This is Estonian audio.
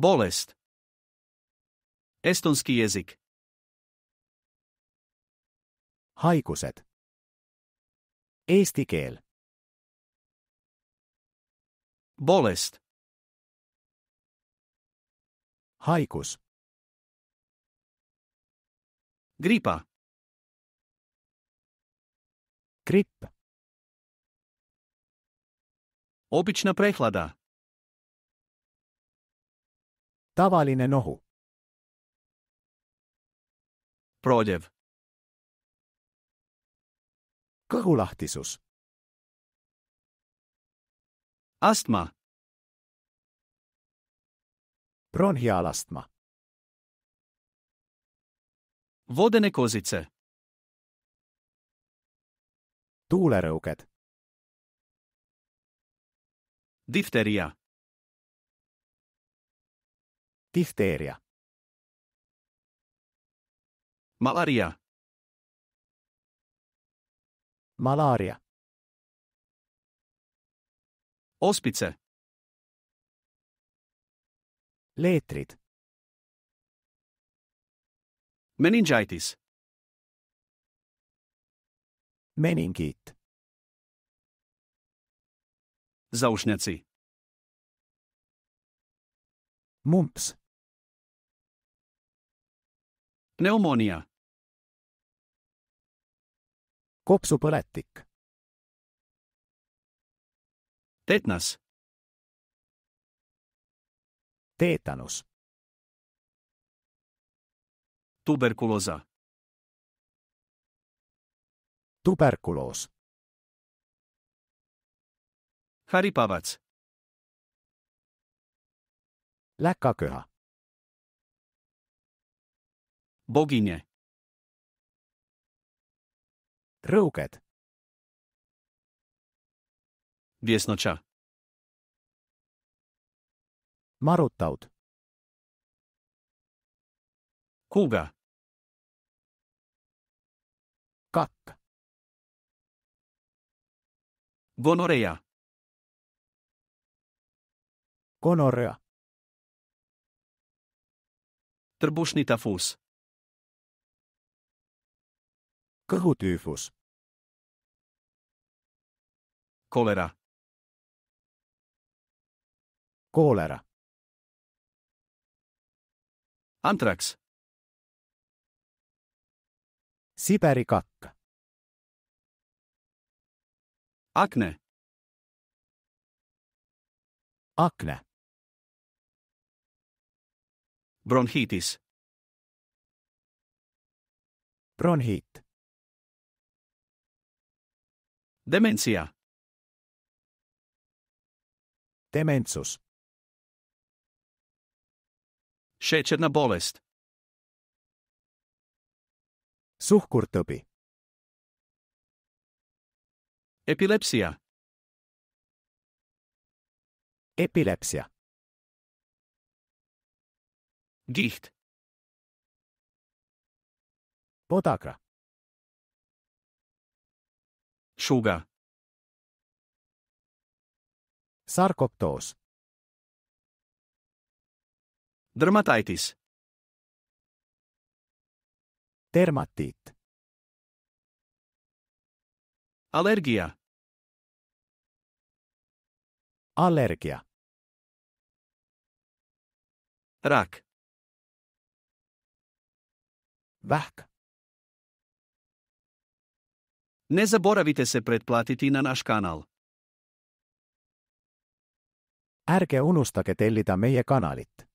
Bolest. Estonski jezik. Haikuset. Eesti keel. Bolest. Haikus. Gripa. Grip. Obična prehlada. Tavaline nohu. Prodjev. Kõhulahtisus. Astma. Bronhialastma. Vodene kozice. Tuulerõuged. Difteria. difteria. Malaria. Malaria. Ospice. Letrit. Meningitis. Meningit. Zaušnjaci. Mumps. pneumonia. kopsupõletik. tetnas. teetanus. tuberkuloosa. tuberkuloos. häripavad. läkaköha Bogine. Rúket. Viesnoča. Maruttaut. Kuga. Kakk. Gonorea. Gonorea. Trbušný tafús. Kahutyyfus. Kolera. Kolera. Antrax. Siperikakka. Akne. Akne. Bronhitis. Bronhit. Demencija. Demencus. Šećerna bolest. Suhkurtõbi. Epilepsija. Epilepsija. Giht. Potakra. Suga. Sarkoptoos. Dermatitis. Termatit. Allergia. Allergia. Rak. Vähkä. Ne zaboravite se pretplatiti na naš kanal. Ärge unustage tellida meie kanalit